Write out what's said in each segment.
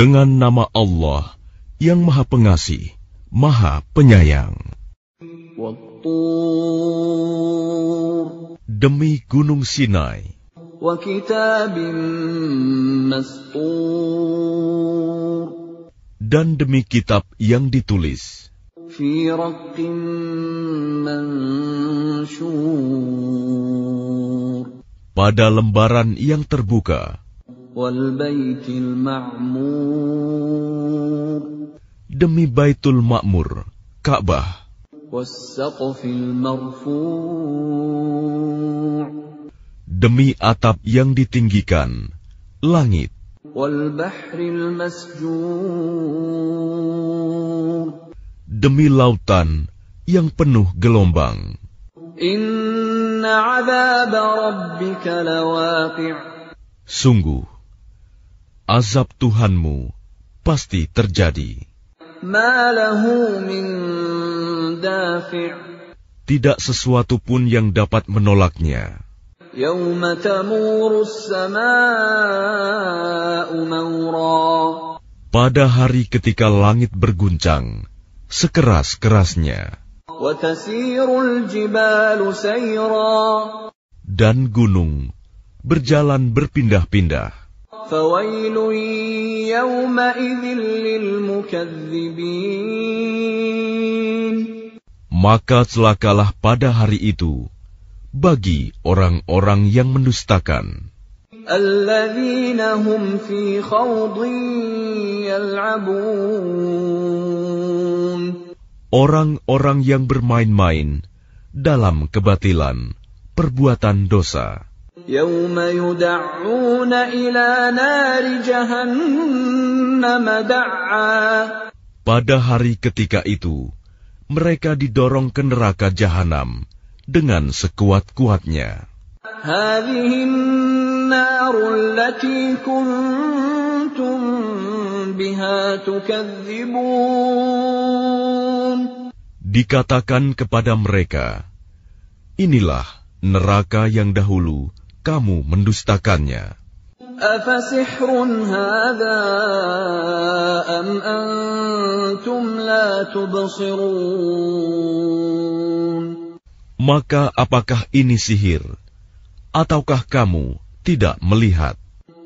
Dengan nama Allah yang Maha Pengasih, Maha Penyayang. Demi Gunung Sinai. Dan demi kitab yang ditulis. Fi pada lembaran yang terbuka demi Baitul Ma'mur, Ka'bah demi atap yang ditinggikan, langit demi lautan yang penuh gelombang. Sungguh, azab Tuhanmu pasti terjadi. Tidak sesuatu pun yang dapat menolaknya. Pada hari ketika langit berguncang, sekeras-kerasnya. Dan gunung berjalan berpindah-pindah. Maka celakalah pada hari itu bagi orang-orang yang mendustakan orang-orang yang bermain-main dalam kebatilan, perbuatan dosa. Yawma ila nari da'a. Pada hari ketika itu, mereka didorong ke neraka jahanam dengan sekuat-kuatnya. Hadihin narul kuntum Dikatakan kepada mereka, Inilah neraka yang dahulu kamu mendustakannya. Maka apakah ini sihir? Ataukah kamu tidak melihat?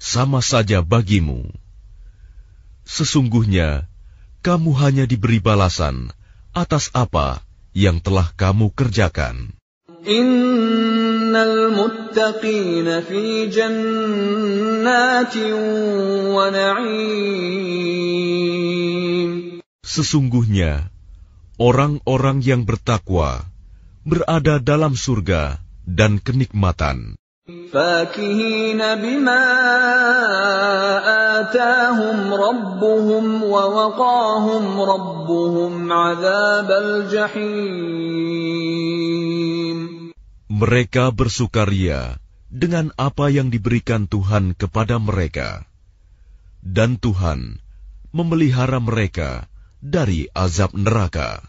sama saja bagimu. Sesungguhnya, kamu hanya diberi balasan atas apa yang telah kamu kerjakan. Innal muttaqina fi wa na'im. Sesungguhnya, orang-orang yang bertakwa berada dalam surga dan kenikmatan. Mereka bersukaria dengan apa yang diberikan Tuhan kepada mereka. Dan Tuhan memelihara mereka dari azab neraka.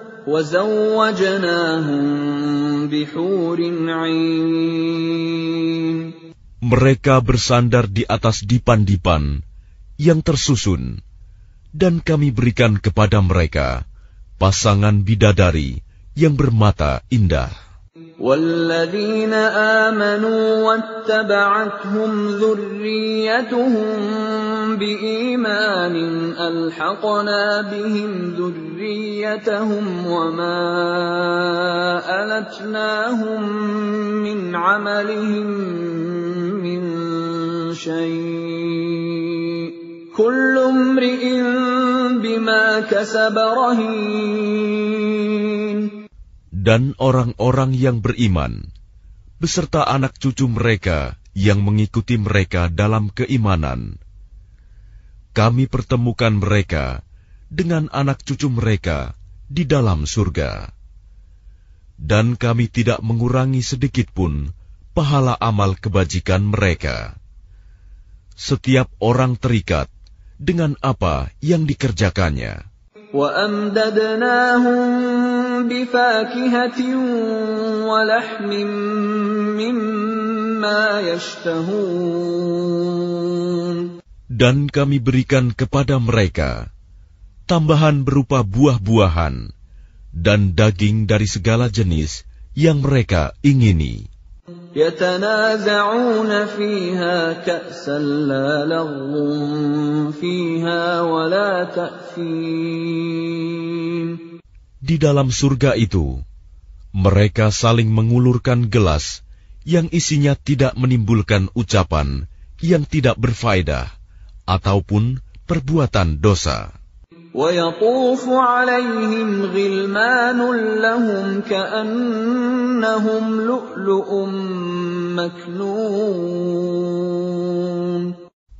Mereka bersandar di atas dipan-dipan yang tersusun, dan kami berikan kepada mereka pasangan bidadari yang bermata indah. والذين آمنوا واتبعتهم ذريتهم dan orang-orang yang beriman, beserta anak cucu mereka yang mengikuti mereka dalam keimanan, kami pertemukan mereka dengan anak cucu mereka di dalam surga. Dan kami tidak mengurangi sedikitpun pahala amal kebajikan mereka. Setiap orang terikat dengan apa yang dikerjakannya. وَلَحْمٍ مِّمَّا يَشْتَهُونَ dan kami berikan kepada mereka tambahan berupa buah-buahan dan daging dari segala jenis yang mereka ingini. Di dalam surga itu, mereka saling mengulurkan gelas yang isinya tidak menimbulkan ucapan yang tidak berfaedah ataupun perbuatan dosa.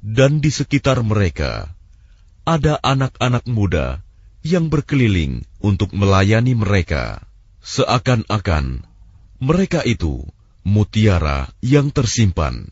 Dan di sekitar mereka ada anak-anak muda yang berkeliling untuk melayani mereka. Seakan-akan mereka itu mutiara yang tersimpan.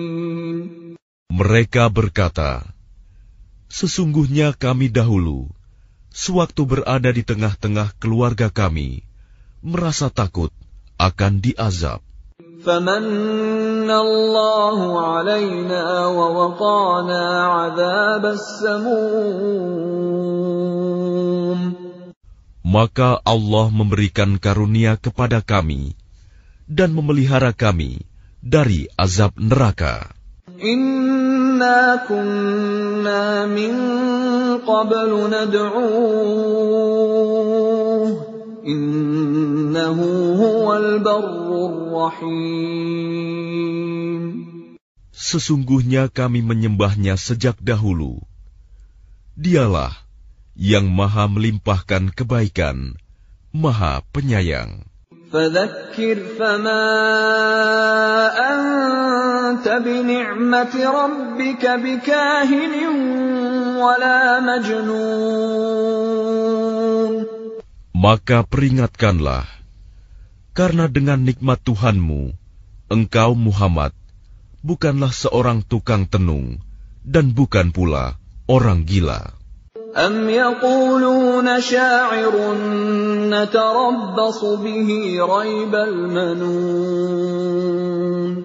Mereka berkata, "Sesungguhnya kami dahulu, sewaktu berada di tengah-tengah keluarga kami, merasa takut akan diazab." Maka Allah memberikan karunia kepada kami dan memelihara kami dari azab neraka. Sesungguhnya kami menyembahnya sejak dahulu Dialah yang maha melimpahkan kebaikan Maha penyayang فذكر فما أنت بنعمة ربك بكاهن ولا مجنون Maka peringatkanlah, karena dengan nikmat Tuhanmu, engkau Muhammad, bukanlah seorang tukang tenung, dan bukan pula orang gila. أم يقولون شاعر نتربص به ريب المنون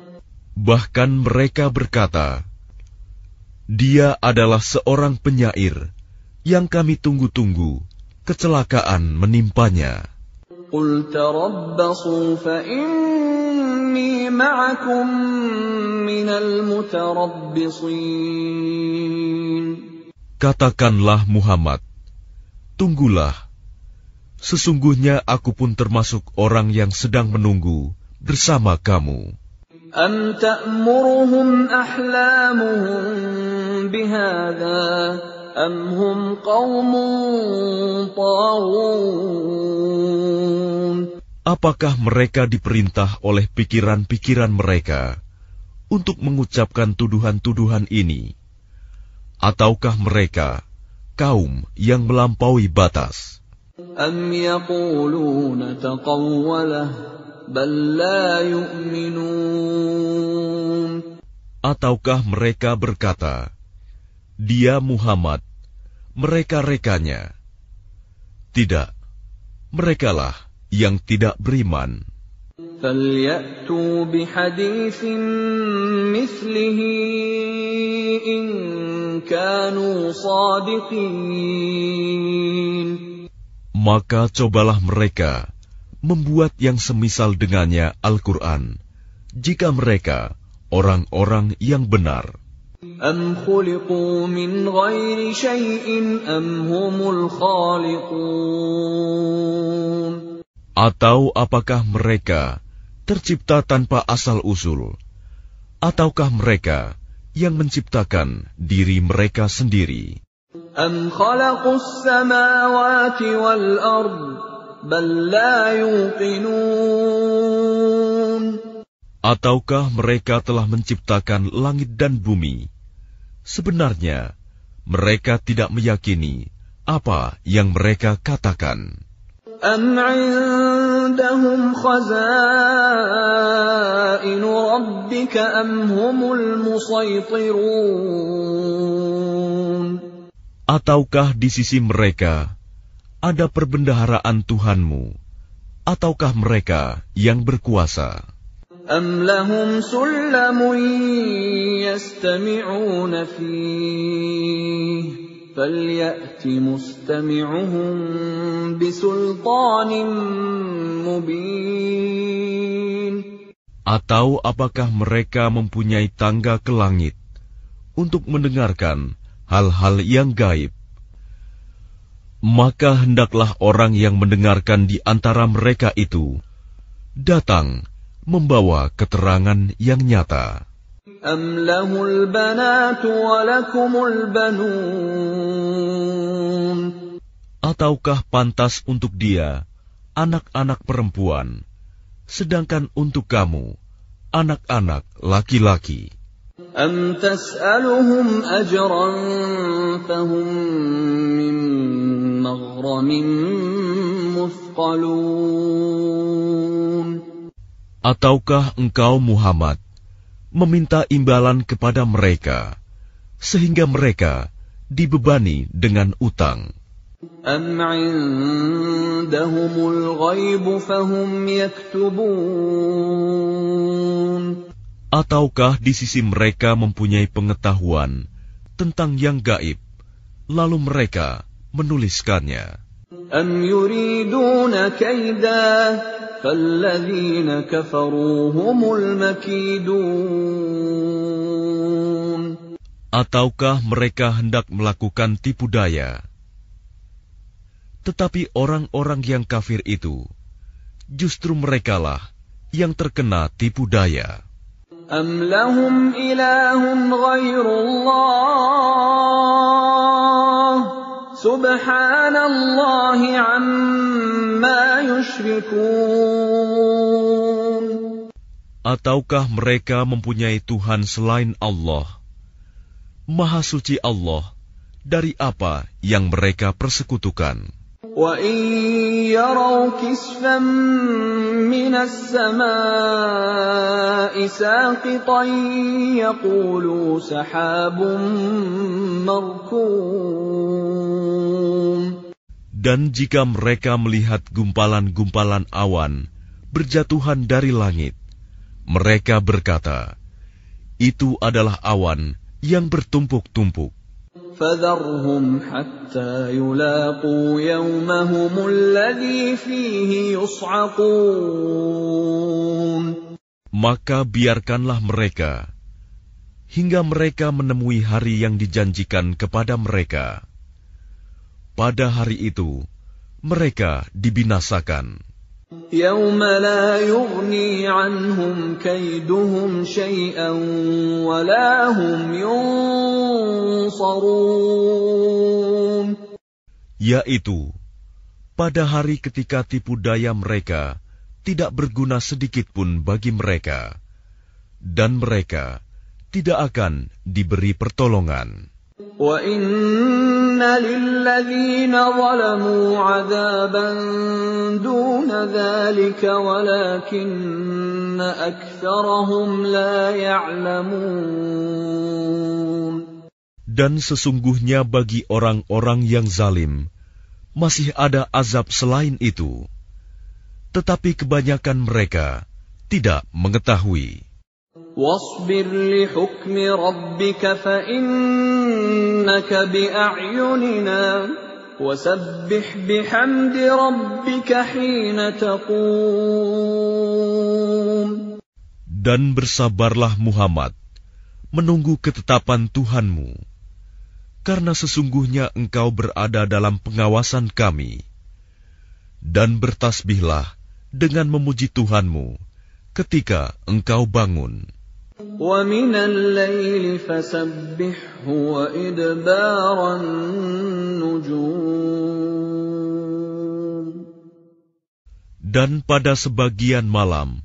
Bahkan mereka berkata, Dia adalah seorang penyair yang kami tunggu-tunggu, kecelakaan menimpanya. Katakanlah Muhammad, tunggulah. Sesungguhnya aku pun termasuk orang yang sedang menunggu bersama kamu. Apakah mereka diperintah oleh pikiran-pikiran mereka untuk mengucapkan tuduhan-tuduhan ini? ataukah mereka kaum yang melampaui batas? Am Ataukah mereka berkata, Dia Muhammad, mereka rekanya. Tidak, merekalah yang tidak beriman. بِحَدِيثٍ مِثْلِهِ maka cobalah mereka membuat yang semisal dengannya Al-Quran, jika mereka orang-orang yang benar. Atau apakah mereka tercipta tanpa asal usul, ataukah mereka? yang menciptakan diri mereka sendiri. Ataukah mereka telah menciptakan langit dan bumi? Sebenarnya, mereka tidak meyakini apa yang mereka katakan. عندهم خزائن ربك أم هم المسيطرون Ataukah di sisi mereka ada perbendaharaan Tuhanmu, ataukah mereka yang berkuasa? أَمْ لَهُمْ سُلَّمٌ يَسْتَمِعُونَ فِيهِ atau apakah mereka mempunyai tangga ke langit untuk mendengarkan hal-hal yang gaib? Maka hendaklah orang yang mendengarkan di antara mereka itu datang membawa keterangan yang nyata. أَمْ لَهُ الْبَنَاتُ وَلَكُمُ الْبَنُونَ Ataukah pantas untuk dia anak-anak perempuan, sedangkan untuk kamu anak-anak laki-laki? أَمْ تَسْأَلُهُمْ أَجْرًا فَهُمْ مِنْ مَغْرَمٍ مُثْقَلُونَ Ataukah engkau Muhammad meminta imbalan kepada mereka, sehingga mereka dibebani dengan utang. Ataukah di sisi mereka mempunyai pengetahuan tentang yang gaib, lalu mereka menuliskannya? أم يريدون كيدا فالذين كفروا هم Ataukah mereka hendak melakukan tipu daya? Tetapi orang-orang yang kafir itu, justru merekalah yang terkena tipu daya. Ataukah mereka mempunyai Tuhan selain Allah? Maha suci Allah dari apa yang mereka persekutukan. Dan jika mereka melihat gumpalan-gumpalan awan berjatuhan dari langit, mereka berkata, itu adalah awan yang bertumpuk-tumpuk. فذرهم حتى يلاقوا يومهم الذي فيه يصعقون Maka biarkanlah mereka hingga mereka menemui hari yang dijanjikan kepada mereka. Pada hari itu, mereka dibinasakan yaitu pada hari ketika tipu daya mereka tidak berguna sedikit pun bagi mereka dan mereka tidak akan diberi pertolongan wa dan sesungguhnya bagi orang-orang yang zalim masih ada azab selain itu. Tetapi kebanyakan mereka tidak mengetahui. واصبر لحكم ربك فإنك بأعيننا وسبح بحمد ربك حين تقوم Dan bersabarlah Muhammad, menunggu ketetapan Tuhanmu. Karena sesungguhnya engkau berada dalam pengawasan kami. Dan bertasbihlah dengan memuji Tuhanmu ketika engkau bangun. Dan pada sebagian malam,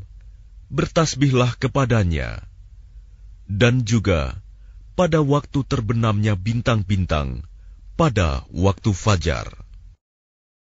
bertasbihlah kepadanya. Dan juga pada waktu terbenamnya bintang-bintang pada waktu fajar.